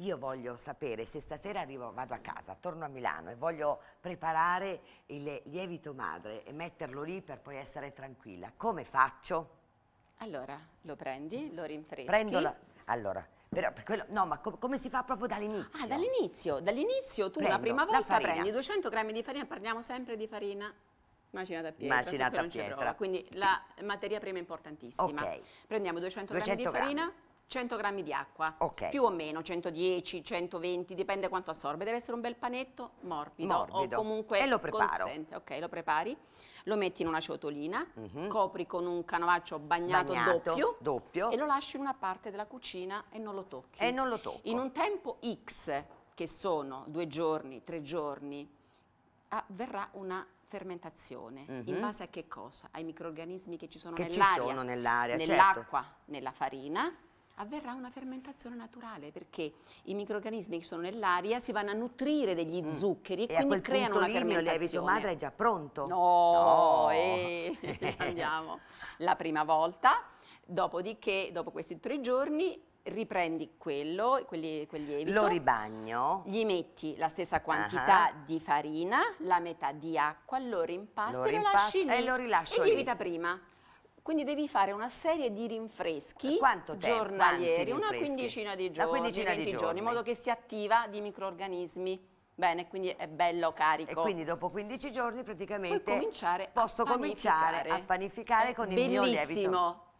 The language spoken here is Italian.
Io voglio sapere se stasera arrivo, vado a casa, torno a Milano e voglio preparare il lievito madre e metterlo lì per poi essere tranquilla. Come faccio? Allora, lo prendi, lo rinfreschi. Prendo la... Allora, però per quello, no, ma com come si fa proprio dall'inizio? Ah, dall'inizio, dall'inizio tu Prendo una prima volta la prendi 200 grammi di farina, parliamo sempre di farina macinata a pietra, macinata a pietra. quindi sì. la materia prima è importantissima. Okay. Prendiamo 200, 200 grammi di farina. Grammi 100 grammi di acqua, okay. più o meno 110, 120, dipende quanto assorbe. Deve essere un bel panetto morbido, morbido. o comunque e lo consente. Ok, lo prepari, lo metti in una ciotolina, mm -hmm. copri con un canovaccio bagnato, bagnato doppio, doppio, e lo lasci in una parte della cucina e non lo tocchi. E non lo tocchi. In un tempo X, che sono due giorni, tre giorni, avverrà ah, una fermentazione mm -hmm. in mhm. base a che cosa? Ai microrganismi che ci sono nell'aria, certo. nell'acqua, nell certo. nella farina avverrà una fermentazione naturale perché i microrganismi che sono nell'aria si vanno a nutrire degli mm. zuccheri e, e quindi creano una lì, fermentazione. E a quel madre è già pronto. No, no. Eh, andiamo. La prima volta, dopodiché, dopo questi tre giorni, riprendi quello, quelli, quel lievito. Lo ribagno. Gli metti la stessa quantità uh -huh. di farina, la metà di acqua, lo rimpasti, lo rimpasti e lo lasci lì. E lo rilascio E lievita prima. Quindi devi fare una serie di rinfreschi eh, giornalieri, una quindicina di giorni, quindicina di giorni. giorni, in modo che si attiva di microorganismi. Bene, quindi è bello carico. E quindi dopo 15 giorni praticamente cominciare posso a cominciare a panificare è con il bellissimo. mio lievito.